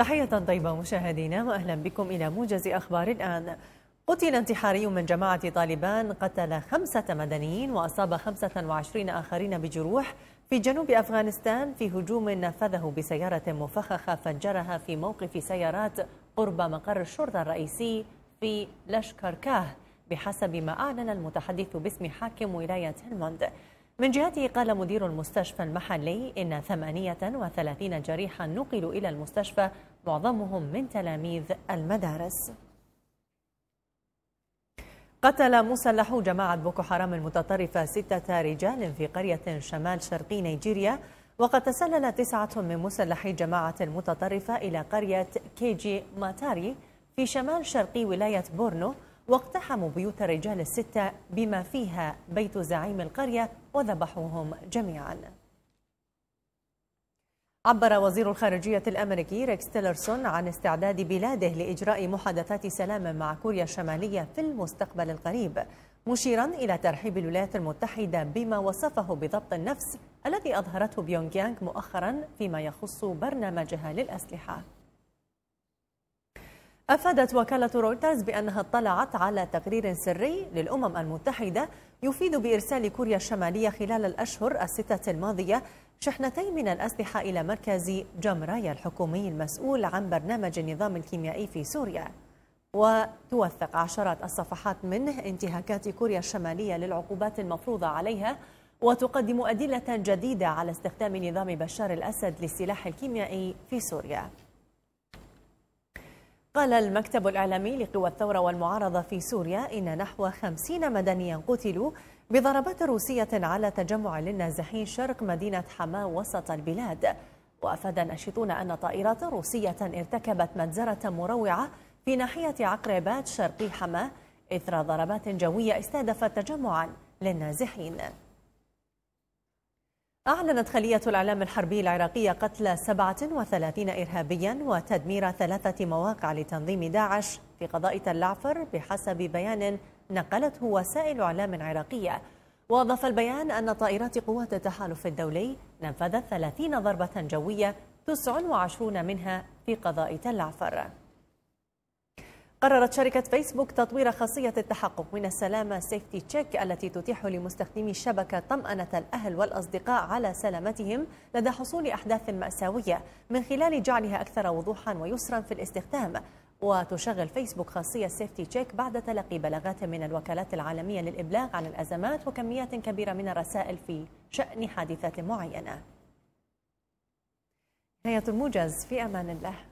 تحية طيبة مشاهدينا وأهلا بكم إلى موجز أخبار الآن قتل انتحاري من جماعة طالبان قتل خمسة مدنيين وأصاب 25 آخرين بجروح في جنوب أفغانستان في هجوم نفذه بسيارة مفخخة فجرها في موقف سيارات قرب مقر الشرطة الرئيسي في لشكركاه بحسب ما أعلن المتحدث باسم حاكم ولاية هلمند من جهته قال مدير المستشفى المحلي إن 38 جريحا نقلوا إلى المستشفى معظمهم من تلاميذ المدارس قتل مسلحو جماعة بوكو حرام المتطرفة ستة رجال في قرية شمال شرقي نيجيريا وقد تسلل تسعة من مسلحي جماعة المتطرفة إلى قرية كيجي ماتاري في شمال شرقي ولاية بورنو واقتحموا بيوت الرجال الستة بما فيها بيت زعيم القرية وذبحوهم جميعا عبر وزير الخارجية الأمريكي ريكس تيلرسون عن استعداد بلاده لإجراء محادثات سلام مع كوريا الشمالية في المستقبل القريب مشيرا إلى ترحيب الولايات المتحدة بما وصفه بضبط النفس الذي أظهرته بيونغ يانغ مؤخرا فيما يخص برنامجها للأسلحة أفادت وكالة رويترز بأنها اطلعت على تقرير سري للأمم المتحدة يفيد بإرسال كوريا الشمالية خلال الأشهر الستة الماضية شحنتين من الأسلحة إلى مركز جمرايا الحكومي المسؤول عن برنامج النظام الكيميائي في سوريا وتوثق عشرات الصفحات منه انتهاكات كوريا الشمالية للعقوبات المفروضة عليها وتقدم أدلة جديدة على استخدام نظام بشار الأسد للسلاح الكيميائي في سوريا قال المكتب الإعلامي لقوى الثورة والمعارضة في سوريا إن نحو خمسين مدنيا قتلوا بضربات روسية على تجمع للنازحين شرق مدينة حماة وسط البلاد وأفاد ناشطون أن طائرات روسية ارتكبت مجزرة مروعة في ناحية عقربات شرقي حماة إثر ضربات جوية استهدفت تجمعا للنازحين أعلنت خلية الإعلام الحربي العراقية قتل 37 إرهابيا وتدمير ثلاثة مواقع لتنظيم داعش في قضاء تلعفر بحسب بيان نقلته وسائل إعلام عراقية وأضاف البيان أن طائرات قوات التحالف الدولي نفذت 30 ضربة جوية 29 منها في قضاء تلعفر قررت شركة فيسبوك تطوير خاصية التحقق من السلامة سيفتي تشيك التي تتيح لمستخدمي الشبكة طمأنة الأهل والأصدقاء على سلامتهم لدى حصول أحداث مأساوية من خلال جعلها أكثر وضوحا ويسرا في الاستخدام وتشغل فيسبوك خاصية سيفتي تشيك بعد تلقي بلاغات من الوكالات العالمية للإبلاغ عن الأزمات وكميات كبيرة من الرسائل في شأن حادثات معينة نهاية الموجز في أمان الله